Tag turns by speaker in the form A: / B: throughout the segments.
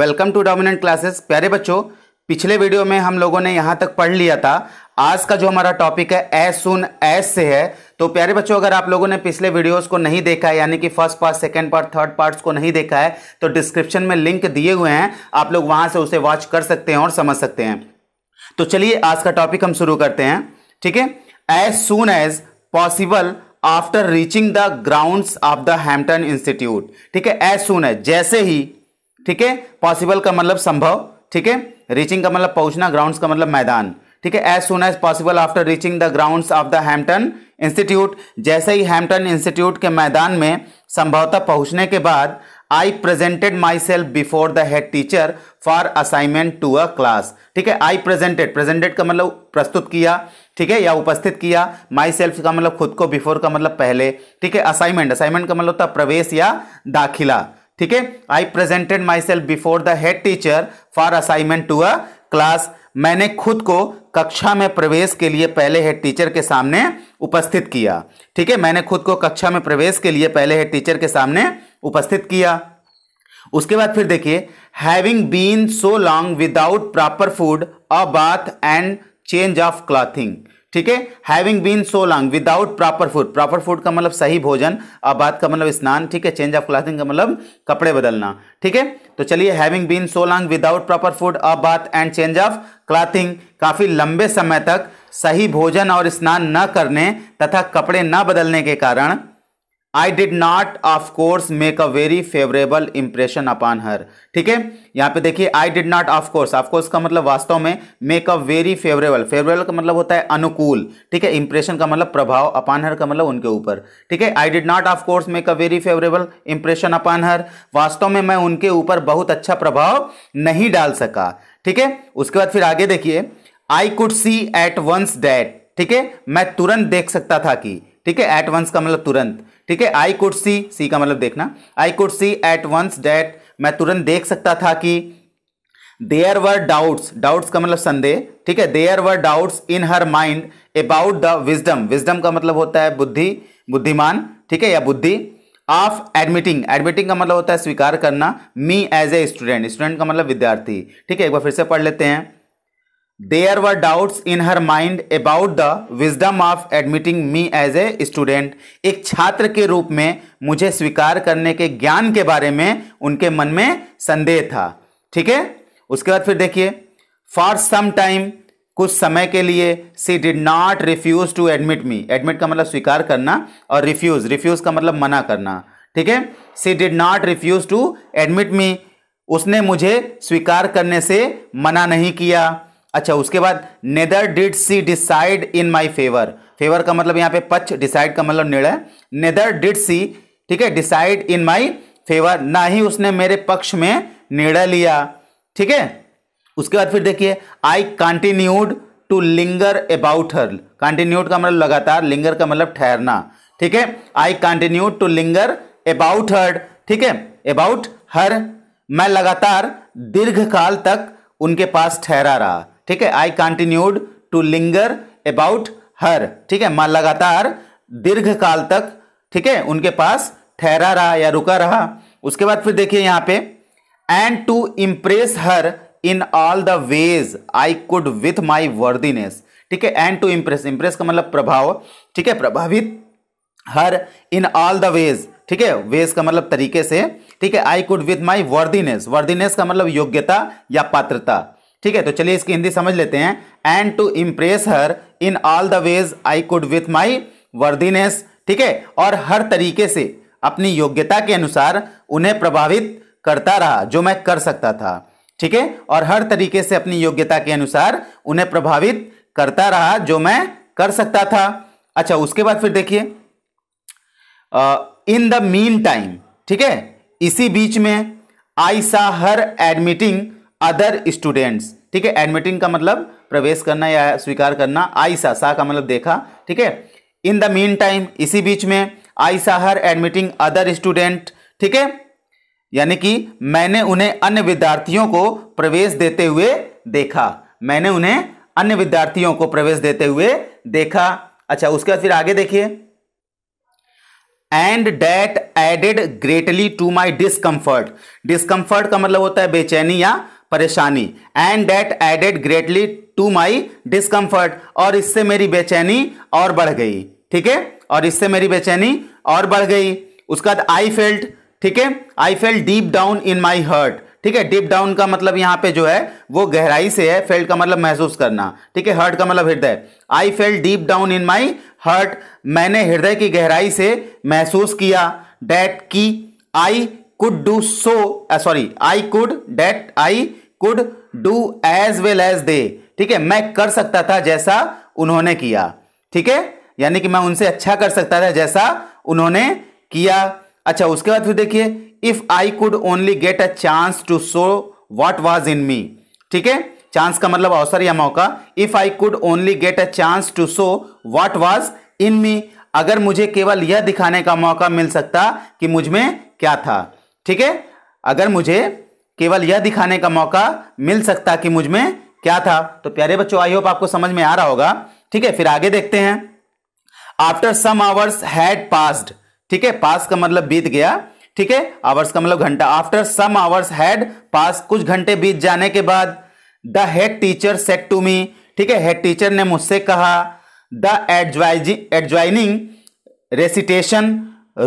A: welcome to dominant classes प्यारे बच्चों पिछले वीडियो में हम लोगों ने यहां तक पढ़ लिया था आज का जो हमारा टॉपिक है एस सुन एस से है तो प्यारे बच्चों अगर आप लोगों ने पिछले वीडियोस को नहीं देखा है यानी कि first part second part third parts को नहीं देखा है तो डिस्क्रिप्शन में लिंक दिए हुए हैं आप लोग वहां से उसे वॉच कर सकते हैं और समझ सकते हैं तो चलिए आज का टॉपिक हम शुरू करते हैं ठीक है as soon as possible after reaching the ground of the Hampton institute ठीक है एज सुन एज जैसे ही ठीक है पॉसिबल का मतलब संभव ठीक है रीचिंग का मतलब पहुंचना ग्राउंड का मतलब मैदान ठीक है as soon as possible after reaching the ground of the Hampton institute जैसे ही हैम्पटन इंस्टीट्यूट के मैदान में संभवतः पहुंचने के बाद I presented myself before the head teacher for assignment to a class ठीक है आई प्रेजेंटेड प्रेजेंटेड का मतलब प्रस्तुत किया ठीक है या उपस्थित किया माई सेल्फ का मतलब खुद को बिफोर का मतलब पहले ठीक है असाइनमेंट असाइनमेंट का मतलब होता प्रवेश या दाखिला ठीक है I presented myself before the head teacher for assignment to a class मैंने खुद को कक्षा में प्रवेश के लिए पहले हेड टीचर के सामने उपस्थित किया ठीक है मैंने खुद को कक्षा में प्रवेश के लिए पहले हेड टीचर के सामने उपस्थित किया उसके बाद फिर देखिए having been so long without proper food a bath and change of clothing ठीक है having been so long without proper food proper food का मतलब सही भोजन और बात का मतलब स्नान ठीक है चेंज ऑफ क्लाथिंग का मतलब कपड़े बदलना ठीक है तो चलिए having been so long without proper food a bath and change of क्लाथिंग काफ़ी लंबे समय तक सही भोजन और स्नान न करने तथा कपड़े न बदलने के कारण I did not of course make a very favourable impression upon her ठीक है यहां पे देखिए I did not of course of course का मतलब वास्तव में make a very favourable favourable का मतलब होता है अनुकूल ठीक है इंप्रेशन का मतलब प्रभाव अपॉन हर का मतलब उनके ऊपर ठीक है I did not of course make a very favourable impression upon her वास्तव में मैं उनके ऊपर बहुत अच्छा प्रभाव नहीं डाल सका ठीक है उसके बाद फिर आगे देखिए I could see at once that ठीक है मैं तुरंत देख सकता था कि ठीक है एट वंस का मतलब तुरंत ठीक है आई कुड सी सी का मतलब देखना I could see at once that मैं तुरंत देख सकता था कि देयर वर डाउट्स डाउट्स का मतलब संदेह ठीक है there were doubts in her mind about the wisdom wisdom का मतलब होता है बुद्धि बुद्धिमान ठीक है या बुद्धि ऑफ एडमिटिंग एडमिटिंग का मतलब होता है स्वीकार करना me as a student student का मतलब विद्यार्थी ठीक है एक बार फिर से पढ़ लेते हैं there were doubts in her mind about the wisdom of admitting me as a student एक छात्र के रूप में मुझे स्वीकार करने के ज्ञान के बारे में उनके मन में संदेह था ठीक है उसके बाद फिर देखिए फॉर सम टाइम कुछ समय के लिए she did not refuse to admit me admit का मतलब स्वीकार करना और रिफ्यूज रिफ्यूज का मतलब मना करना ठीक है she did not refuse to admit me उसने मुझे स्वीकार करने से मना नहीं किया अच्छा उसके बाद neither did she decide in my favour favour का मतलब यहाँ पे पक्ष डिसाइड का मतलब निर्णय नेदर डिड सी ठीक है डिसाइड इन माई फेवर ना ही उसने मेरे पक्ष में निर्णय लिया ठीक है उसके बाद फिर देखिए I continued to linger about her continued का मतलब लगातार लिंगर का मतलब ठहरना ठीक है I continued to linger about her ठीक है अबाउट हर मैं लगातार दीर्घकाल तक उनके पास ठहरा रहा ठीक है I continued to linger about her ठीक है मैं लगातार दीर्घ काल तक ठीक है उनके पास ठहरा रहा या रुका रहा उसके बाद फिर देखिए यहां पे and to impress her in all the ways I could with my worthiness ठीक है एंड टू इंप्रेस इंप्रेस का मतलब प्रभाव ठीक है प्रभावित her in all the ways ठीक है वेज का मतलब तरीके से ठीक है I could with my worthiness worthiness का मतलब योग्यता या पात्रता ठीक है तो चलिए इसकी हिंदी समझ लेते हैं and to impress her in all the ways I could with my worthiness ठीक है और हर तरीके से अपनी योग्यता के अनुसार उन्हें प्रभावित करता रहा जो मैं कर सकता था ठीक है और हर तरीके से अपनी योग्यता के अनुसार उन्हें प्रभावित करता रहा जो मैं कर सकता था अच्छा उसके बाद फिर देखिए इन द मीन टाइम ठीक है इसी बीच में आई सा हर एडमिटिंग अदर स्टूडेंट्स ठीक है एडमिटिंग का मतलब प्रवेश करना या स्वीकार करना आईसा सा का मतलब देखा ठीक है इन द मीन टाइम इसी बीच में I saw her admitting other student ठीक है यानी कि मैंने उन्हें अन्य विद्यार्थियों को प्रवेश देते हुए देखा मैंने उन्हें अन्य विद्यार्थियों को प्रवेश देते हुए देखा अच्छा उसके बाद फिर आगे देखिए and that added greatly to my discomfort discomfort का मतलब होता है बेचैनी या परेशानी and that added greatly to my discomfort और इससे मेरी बेचैनी और बढ़ गई ठीक है और इससे मेरी बेचैनी और बढ़ गई उसका आई फेल्ट ठीक है I felt deep down in my heart ठीक है डीप डाउन का मतलब यहाँ पे जो है वो गहराई से है फेल्ट का मतलब महसूस करना ठीक है हर्ट का मतलब हृदय I felt deep down in my heart मैंने हृदय की गहराई से महसूस किया डेट की I could do so sorry I could that I could do as well as they ठीक है मैं कर सकता था जैसा उन्होंने किया ठीक है यानी कि मैं उनसे अच्छा कर सकता था जैसा उन्होंने किया अच्छा उसके बाद फिर देखिए if I could only get a chance to show what was in me ठीक है चांस का मतलब अवसर या मौका if I could only get a chance to show what was in me अगर मुझे केवल यह दिखाने का मौका मिल सकता कि मुझ में क्या था ठीक है अगर मुझे केवल यह दिखाने का मौका मिल सकता कि मुझ में क्या था तो प्यारे बच्चों आई होप आपको समझ में आ रहा होगा ठीक है फिर आगे देखते हैं after some hours had passed ठीक है पास का मतलब बीत गया ठीक है आवर्स का मतलब घंटा after some hours had pass कुछ घंटे बीत जाने के बाद the head teacher said to me ठीक है हेड टीचर ने मुझसे कहा the adjoining recitation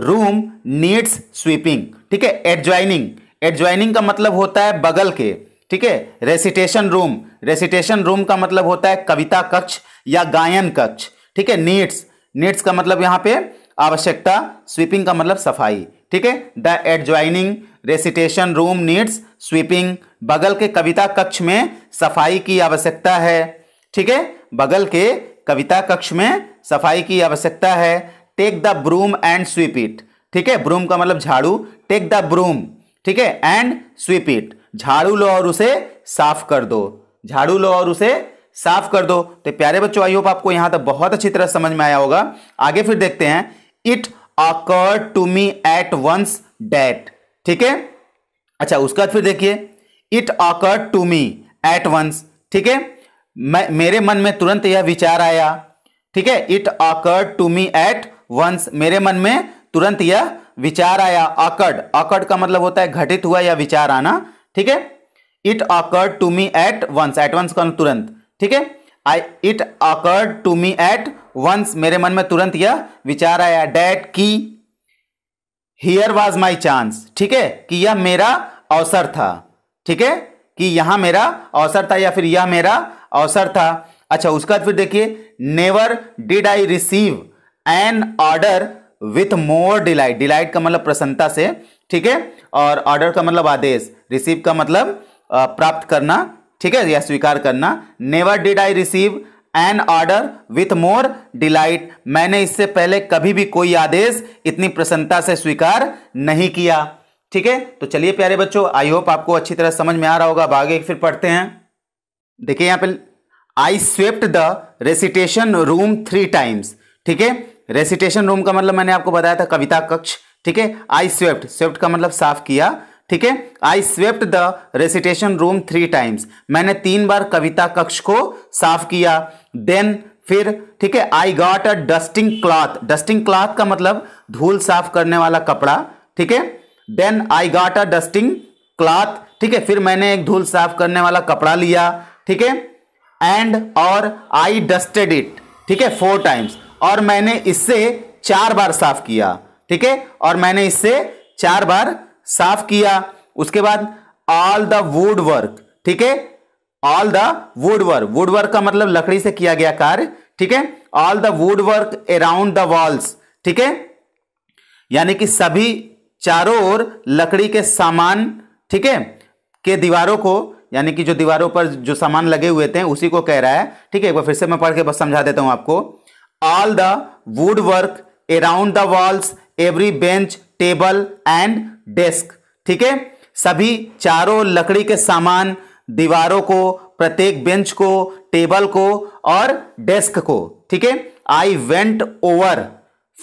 A: room needs sweeping ठीक है एडजॉइनिंग एडज्वाइनिंग का मतलब होता है बगल के ठीक है रेसिटेशन रूम रेसिटेशन रूम का मतलब होता है कविता कक्ष या गायन कक्ष ठीक है नीड्स नीड्स का मतलब यहाँ पे आवश्यकता स्वीपिंग का मतलब सफाई ठीक है the adjoining recitation room needs sweeping बगल के कविता कक्ष में सफाई की आवश्यकता है ठीक है बगल के कविता कक्ष में सफाई की आवश्यकता है take the broom and sweep it ठीक है ब्रूम का मतलब झाड़ू टेक द ब्रूम ठीक है एंड स्वीप इट झाड़ू लो और उसे साफ कर दो झाड़ू लो और उसे साफ कर दो तो प्यारे बच्चों आई होप आपको यहां तक बहुत अच्छी तरह समझ में आया होगा आगे फिर देखते हैं it occur to me at once that ठीक है अच्छा उसका फिर देखिए it occur to me at once ठीक है मेरे मन में तुरंत यह विचार आया ठीक है it occur to me at once मेरे मन में तुरंत यह विचार आया अकर्ड अकर्ड का मतलब होता है घटित हुआ या विचार आना ठीक है it occurred to me at once at once का तुरंत ठीक है I it occurred to me at once मेरे मन में तुरंत यह विचार आया डैट की हियर वॉज माई चांस ठीक है कि यह मेरा अवसर था ठीक है कि यहां मेरा अवसर था या फिर यह मेरा अवसर था अच्छा उसका फिर देखिए never did I receive an order with more delight delight का मतलब प्रसन्नता से ठीक है और ऑर्डर का मतलब आदेश रिसीव का मतलब प्राप्त करना ठीक है या स्वीकार करना never did I receive an order with more delight मैंने इससे पहले कभी भी कोई आदेश इतनी प्रसन्नता से स्वीकार नहीं किया ठीक है तो चलिए प्यारे बच्चों आई होप आपको अच्छी तरह समझ में आ रहा होगा आगे फिर पढ़ते हैं देखिए यहां पे I swept the recitation room three times ठीक है रेसिटेशन रूम का मतलब मैंने आपको बताया था कविता कक्ष ठीक है आई स्वेप्ट स्वेप्ट का मतलब साफ किया ठीक है I swept the recitation room three times मैंने तीन बार कविता कक्ष को साफ किया देन फिर ठीक है I got a dusting cloth dusting cloth का मतलब धूल साफ करने वाला कपड़ा ठीक है then I got a dusting cloth ठीक है फिर मैंने एक धूल साफ करने वाला कपड़ा लिया ठीक है एंड और आई डस्टेड इट ठीक है फोर टाइम्स और मैंने इससे चार बार साफ किया ठीक है और मैंने इससे चार बार साफ किया उसके बाद ऑल द वुड वर्क ठीक है all the wood work wood work का मतलब लकड़ी से किया गया कार्य ठीक है all the wood work around the walls ठीक है यानी कि सभी चारों ओर लकड़ी के सामान ठीक है के दीवारों को यानी कि जो दीवारों पर जो सामान लगे हुए थे उसी को कह रहा है ठीक है एक बार फिर से मैं पढ़ के बस समझा देता हूं आपको all the wood work around the walls every bench table and desk ठीक है सभी चारों लकड़ी के सामान दीवारों को प्रत्येक बेंच को टेबल को और डेस्क को ठीक है I went over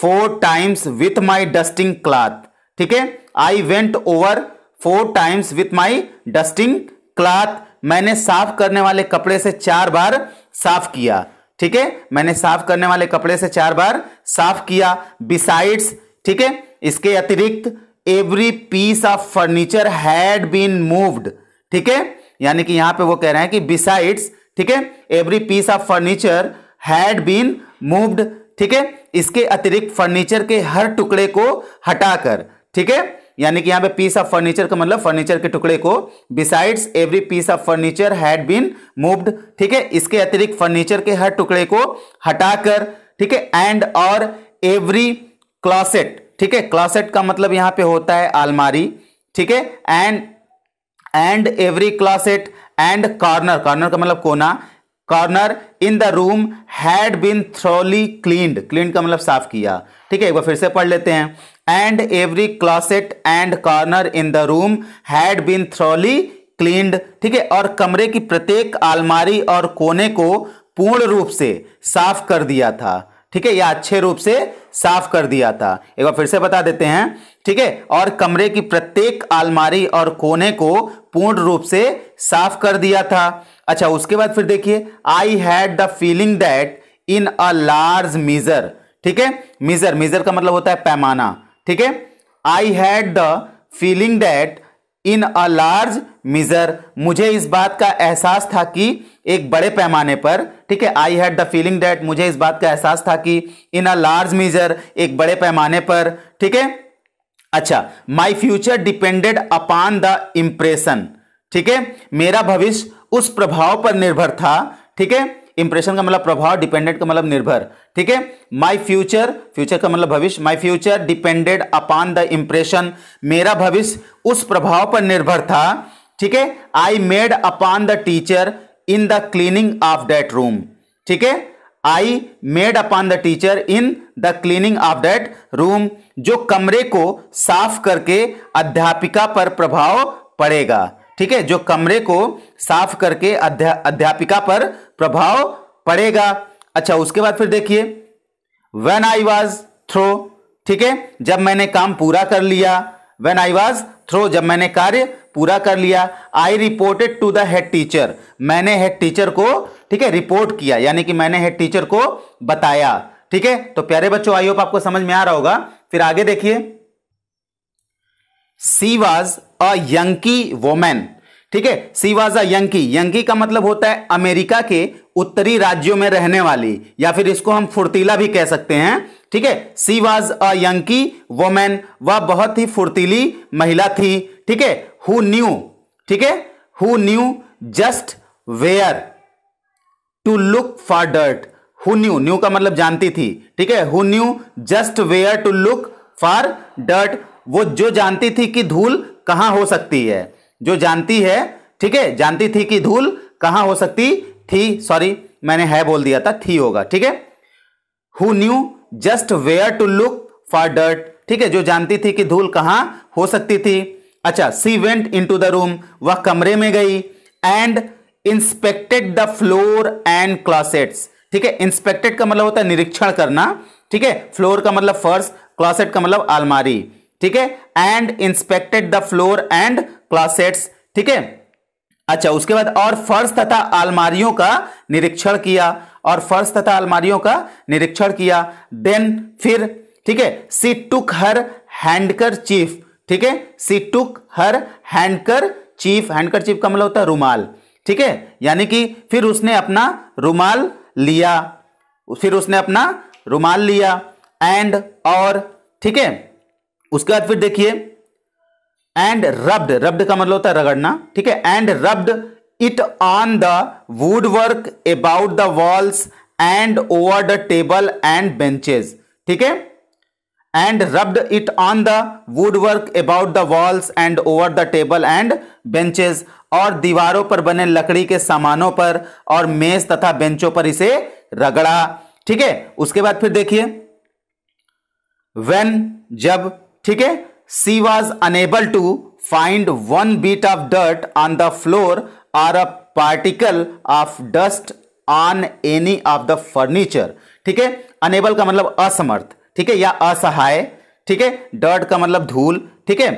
A: four times with my dusting cloth ठीक है I went over four times with my dusting cloth मैंने साफ करने वाले कपड़े से चार बार साफ किया ठीक है मैंने साफ करने वाले कपड़े से चार बार साफ किया बिसाइड्स ठीक है इसके अतिरिक्त every piece of furniture had been moved ठीक है यानी कि यहां पे वो कह रहे हैं कि बिसाइड्स ठीक है every piece of furniture had been moved ठीक है इसके अतिरिक्त फर्नीचर के हर टुकड़े को हटाकर ठीक है यानी कि यहाँ पे पीस ऑफ फर्नीचर का मतलब फर्नीचर के टुकड़े को besides every piece of furniture had been moved ठीक है इसके अतिरिक्त फर्नीचर के हर टुकड़े को हटाकर ठीक है एंड और एवरी क्लॉसेट ठीक है क्लॉसेट का मतलब यहाँ पे होता है आलमारी ठीक है and and every closet and corner corner का मतलब कोना corner in the room had been thoroughly cleaned clean का मतलब साफ किया ठीक है एक बार फिर से पढ़ लेते हैं and every closet and corner in the room had been thoroughly cleaned ठीक है और कमरे की प्रत्येक आलमारी और कोने को पूर्ण रूप से साफ कर दिया था ठीक है या अच्छे रूप से साफ कर दिया था एक बार फिर से बता देते हैं ठीक है और कमरे की प्रत्येक आलमारी और कोने को पूर्ण रूप से साफ कर दिया था अच्छा उसके बाद फिर देखिए I had the feeling that in a large measure ठीक है मीजर मीजर का मतलब होता है पैमाना ठीक है I had the feeling that in a large measure मुझे इस बात का एहसास था कि एक बड़े पैमाने पर ठीक है I had the feeling that मुझे इस बात का एहसास था कि इन अ लार्ज मिजर एक बड़े पैमाने पर ठीक है अच्छा my future depended upon the impression ठीक है मेरा भविष्य उस प्रभाव पर निर्भर था ठीक है इंप्रेशन का मतलब प्रभाव डिपेंडेंट का मतलब निर्भर ठीक है माय फ्यूचर फ्यूचर का मतलब भविष्य my future depended upon the impression मेरा भविष्य उस प्रभाव पर निर्भर था ठीक है I made upon the teacher in the cleaning of that room ठीक है I made upon the teacher in the cleaning of that room जो कमरे को साफ करके अध्यापिका पर प्रभाव पड़ेगा ठीक है जो कमरे को साफ करके अध्या, अध्यापिका पर प्रभाव पड़ेगा अच्छा उसके बाद फिर देखिए वेन आई वॉज थ्रो ठीक है जब मैंने काम पूरा कर लिया वेन आई वॉज थ्रो जब मैंने कार्य पूरा कर लिया I reported to the head teacher मैंने हेड टीचर को ठीक है रिपोर्ट किया यानी कि मैंने हेड टीचर को बताया ठीक है तो प्यारे बच्चों आई होप आपको समझ में आ रहा होगा फिर आगे देखिए she was a Yankee woman ठीक है she was a Yankee Yankee का मतलब होता है अमेरिका के उत्तरी राज्यों में रहने वाली या फिर इसको हम फुर्तीला भी कह सकते हैं ठीक है she was a Yankee woman वह बहुत ही फुर्तीली महिला थी ठीक है हु न्यू ठीक है who knew just where to look for dirt who knew knew का मतलब जानती थी ठीक है who knew just where to look for dirt वो जो जानती थी कि धूल कहाँ हो सकती है जो जानती है ठीक है जानती थी कि धूल कहाँ हो सकती थी सॉरी मैंने है बोल दिया था थी होगा ठीक है who knew just where to look for dirt ठीक है जो जानती थी कि धूल कहाँ हो सकती थी अच्छा she went into the room वह कमरे में गई and inspected the floor and closets ठीक है इंस्पेक्टेड का मतलब होता है निरीक्षण करना ठीक है फ्लोर का मतलब फर्श क्लॉसेट का मतलब आलमारी ठीक है and inspected the floor and closets ठीक है अच्छा उसके बाद और फर्श तथा अलमारियों का निरीक्षण किया और फर्श तथा अलमारियों का निरीक्षण किया देन फिर ठीक है सी टुक हर हैंडकर चीफ ठीक है सी टुक हर हैंडकर चीफ हैंडकर चीफ का मतलब होता है रुमाल ठीक है यानी कि फिर उसने अपना रुमाल लिया फिर उसने अपना रुमाल लिया एंड और ठीक है उसके बाद फिर देखिए एंड रब्ड रब्ड का मतलब होता है रगड़ना ठीक है and rubbed it on the wood work about the walls and over the table and benches ठीक है and rubbed it on the wood work about the walls and over the table and benches और दीवारों पर बने लकड़ी के सामानों पर और मेज तथा बेंचों पर इसे रगड़ा ठीक है उसके बाद फिर देखिए वेन जब ठीक है she was unable to find one bit of dirt on the floor or a particle of dust on any of the furniture ठीक है अनेबल का मतलब असमर्थ ठीक है या असहाय ठीक है डर्ट का मतलब धूल ठीक है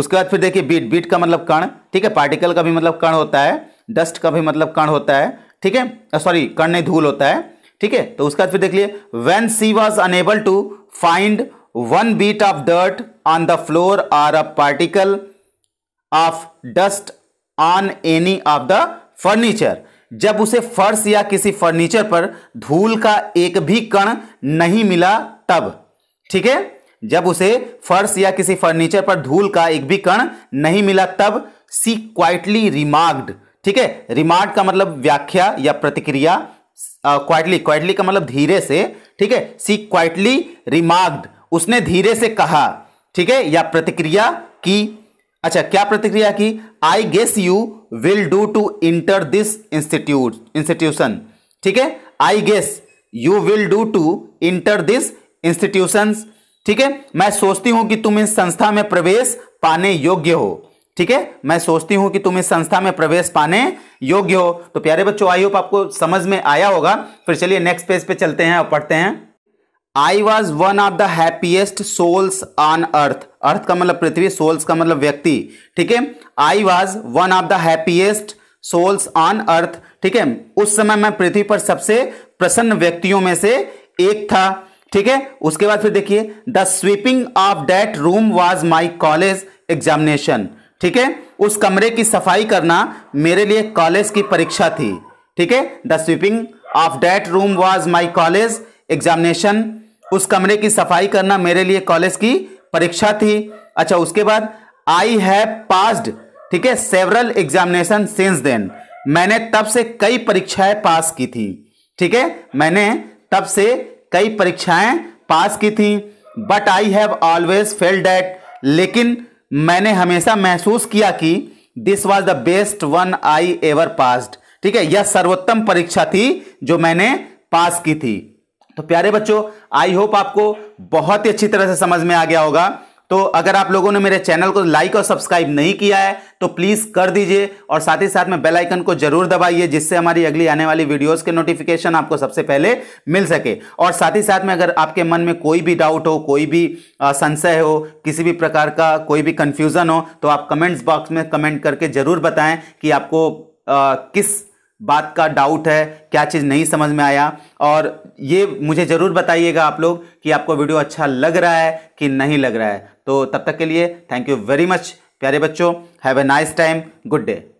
A: उसके बाद फिर देखिए बीट बीट का मतलब कण ठीक है पार्टिकल का भी मतलब कण होता है डस्ट का भी मतलब कण होता है ठीक है सॉरी कण नहीं धूल होता है ठीक है तो उसके बाद फिर देख लिए when she was unable to find one bit of dirt on the floor or a particle of dust on any of the furniture जब उसे फर्श या किसी फर्नीचर पर धूल का एक भी कण नहीं मिला तब ठीक है जब उसे फर्श या किसी फर्नीचर पर धूल का एक भी कण नहीं मिला तब सी क्वाइटली रिमार्क्ड ठीक है रिमार्क का मतलब व्याख्या या प्रतिक्रिया क्वाइटली क्वाइटली का मतलब धीरे से ठीक है सी क्वाइटली रिमार्क्ड उसने धीरे से कहा ठीक है या प्रतिक्रिया की अच्छा क्या प्रतिक्रिया की I guess you will do to enter this institute institution ठीक है I guess you will do to enter this institution ठीक है मैं सोचती हूं कि तुम इस संस्था में प्रवेश पाने योग्य हो ठीक है मैं सोचती हूं कि तुम इस संस्था में प्रवेश पाने योग्य हो तो प्यारे बच्चों आई होप आपको समझ में आया होगा फिर चलिए नेक्स्ट पेज पे चलते हैं और पढ़ते हैं I was one of the happiest souls on earth earth का मतलब पृथ्वी सोल्स का मतलब व्यक्ति ठीक है I was one of the happiest souls on earth ठीक है उस समय मैं पृथ्वी पर सबसे प्रसन्न व्यक्तियों में से एक था ठीक है उसके बाद फिर देखिए the sweeping of that room was my college examination ठीक है उस कमरे की सफाई करना मेरे लिए कॉलेज की परीक्षा थी ठीक है the sweeping of that room was my college examination उस कमरे की सफाई करना मेरे लिए कॉलेज की परीक्षा थी अच्छा उसके बाद आई हैव पास्ड ठीक है सेवरल एग्जामिनेशन सिंस देन मैंने तब से कई परीक्षाएं पास की थी ठीक है मैंने तब से कई परीक्षाएं पास की थी but I have always felt that लेकिन मैंने हमेशा महसूस किया कि this was the best one I ever passed ठीक है यह सर्वोत्तम परीक्षा थी जो मैंने पास की थी तो प्यारे बच्चों आई होप आपको बहुत ही अच्छी तरह से समझ में आ गया होगा तो अगर आप लोगों ने मेरे चैनल को लाइक और सब्सक्राइब नहीं किया है तो प्लीज़ कर दीजिए और साथ ही साथ में बेल आइकन को जरूर दबाइए जिससे हमारी अगली आने वाली वीडियोस के नोटिफिकेशन आपको सबसे पहले मिल सके और साथ ही साथ में अगर आपके मन में कोई भी डाउट हो कोई भी संशय हो किसी भी प्रकार का कोई भी कन्फ्यूज़न हो तो आप कमेंट्स बॉक्स में कमेंट करके ज़रूर बताएं कि आपको आ, किस बात का डाउट है क्या चीज़ नहीं समझ में आया और ये मुझे ज़रूर बताइएगा आप लोग कि आपको वीडियो अच्छा लग रहा है कि नहीं लग रहा है तो तब तक के लिए थैंक यू वेरी मच प्यारे बच्चों have a nice time good day